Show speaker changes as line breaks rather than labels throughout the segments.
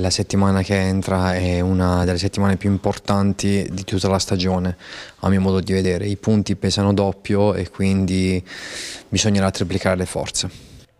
La settimana che entra è una delle settimane più importanti di tutta la stagione, a mio modo di vedere. I punti pesano doppio e quindi bisognerà triplicare le forze.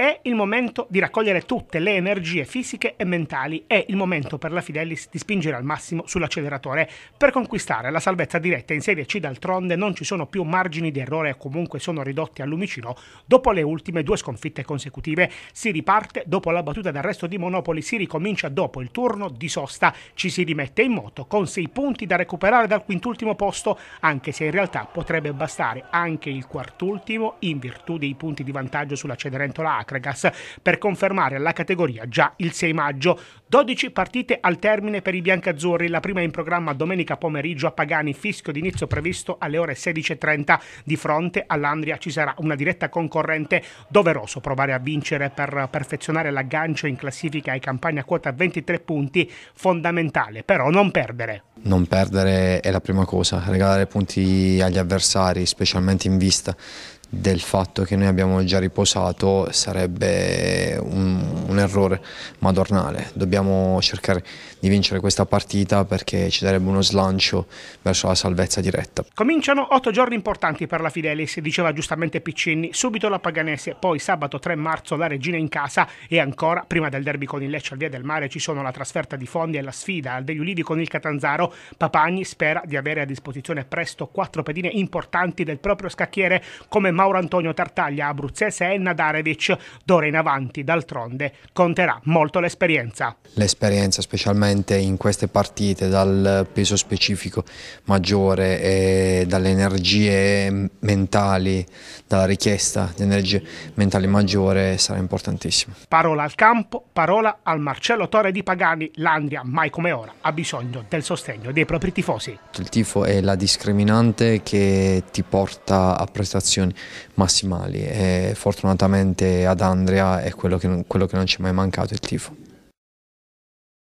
È il momento di raccogliere tutte le energie fisiche e mentali. È il momento per la Fidelis di spingere al massimo sull'acceleratore per conquistare la salvezza diretta in Serie C. D'altronde non ci sono più margini di errore e comunque sono ridotti al lumicino dopo le ultime due sconfitte consecutive. Si riparte dopo la battuta d'arresto di Monopoli, si ricomincia dopo il turno di sosta, ci si rimette in moto con sei punti da recuperare dal quintultimo posto, anche se in realtà potrebbe bastare anche il quartultimo in virtù dei punti di vantaggio sulla Cenerentola Fabregas per confermare la categoria già il 6 maggio. 12 partite al termine per i biancazzurri, la prima in programma domenica pomeriggio a Pagani, fischio d'inizio previsto alle ore 16.30. Di fronte all'Andria ci sarà una diretta concorrente doveroso provare a vincere per perfezionare l'aggancio in classifica ai Campania quota 23 punti, fondamentale però non perdere.
Non perdere è la prima cosa, regalare punti agli avversari, specialmente in vista del fatto che noi abbiamo già riposato sarebbe un, errore madornale, dobbiamo cercare di vincere questa partita perché ci darebbe uno slancio verso la salvezza diretta.
Cominciano otto giorni importanti per la Fidelis, diceva giustamente Piccinni, subito la Paganese, poi sabato 3 marzo la Regina in casa e ancora prima del derby con il Lecce al Via del Mare ci sono la trasferta di Fondi e la sfida al degli Ulivi con il Catanzaro. Papagni spera di avere a disposizione presto quattro pedine importanti del proprio scacchiere come Mauro Antonio Tartaglia, Abruzzese e Nadarevic, d'ora in avanti d'altronde conterà molto l'esperienza.
L'esperienza specialmente in queste partite dal peso specifico maggiore e dalle energie mentali, dalla richiesta di energie mentali maggiore sarà importantissima.
Parola al campo, parola al Marcello Torre di Pagani, l'Andria mai come ora ha bisogno del sostegno dei propri tifosi.
Il tifo è la discriminante che ti porta a prestazioni massimali e
fortunatamente ad Andria è quello che, quello che non ci è mai mancato il tifo.